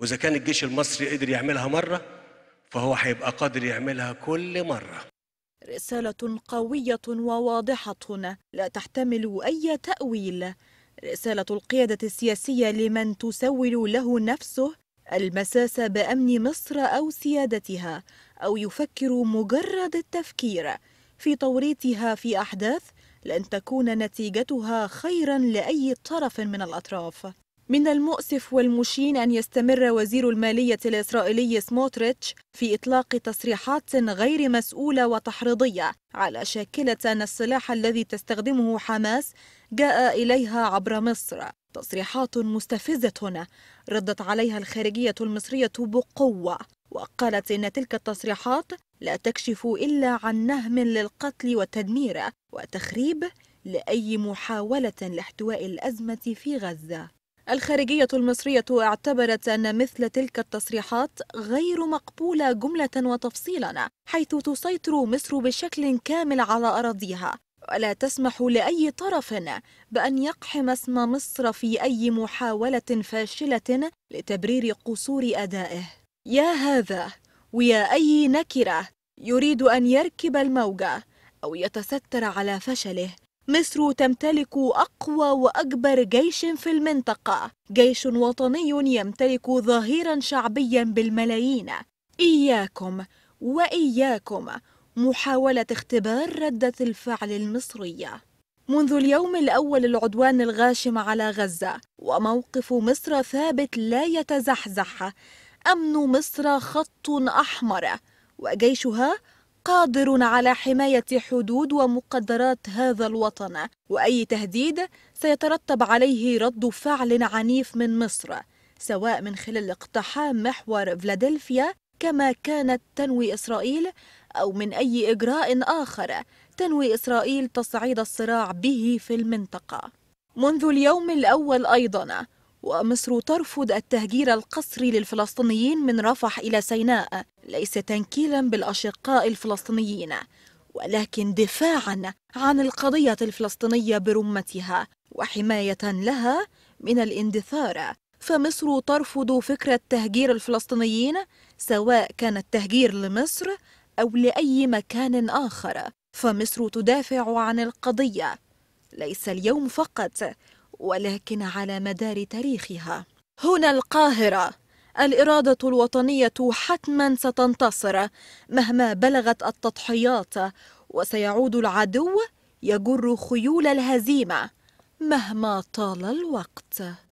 واذا كان الجيش المصري قدر يعملها مره فهو هيبقى قادر يعملها كل مره رساله قويه وواضحه لا تحتمل اي تاويل رساله القياده السياسيه لمن تسول له نفسه المساس بامن مصر او سيادتها او يفكر مجرد التفكير في توريطها في احداث لن تكون نتيجتها خيرا لاي طرف من الاطراف من المؤسف والمشين أن يستمر وزير المالية الإسرائيلي سموتريتش في إطلاق تصريحات غير مسؤولة وتحريضية على شاكلة أن السلاح الذي تستخدمه حماس جاء إليها عبر مصر تصريحات مستفزة ردت عليها الخارجية المصرية بقوة وقالت إن تلك التصريحات لا تكشف إلا عن نهم للقتل والتدمير وتخريب لأي محاولة لاحتواء الأزمة في غزة الخارجية المصرية اعتبرت أن مثل تلك التصريحات غير مقبولة جملة وتفصيلا حيث تسيطر مصر بشكل كامل على أراضيها ولا تسمح لأي طرف بأن يقحم اسم مصر في أي محاولة فاشلة لتبرير قصور أدائه يا هذا ويا أي نكرة يريد أن يركب الموجة أو يتستر على فشله مصر تمتلك أقوى وأكبر جيش في المنطقة جيش وطني يمتلك ظهيرا شعبيا بالملايين إياكم وإياكم محاولة اختبار ردة الفعل المصرية منذ اليوم الأول للعدوان الغاشم على غزة وموقف مصر ثابت لا يتزحزح أمن مصر خط أحمر وجيشها قادر على حماية حدود ومقدرات هذا الوطن وأي تهديد سيترتب عليه رد فعل عنيف من مصر سواء من خلال اقتحام محور فلادلفيا كما كانت تنوي إسرائيل أو من أي إجراء آخر تنوي إسرائيل تصعيد الصراع به في المنطقة منذ اليوم الأول أيضا ومصر ترفض التهجير القسري للفلسطينيين من رفح إلى سيناء ليس تنكيلا بالأشقاء الفلسطينيين ولكن دفاعا عن القضية الفلسطينية برمتها وحماية لها من الاندثار فمصر ترفض فكرة تهجير الفلسطينيين سواء كان التهجير لمصر أو لأي مكان آخر فمصر تدافع عن القضية ليس اليوم فقط ولكن على مدار تاريخها هنا القاهرة الإرادة الوطنية حتما ستنتصر مهما بلغت التضحيات وسيعود العدو يجر خيول الهزيمة مهما طال الوقت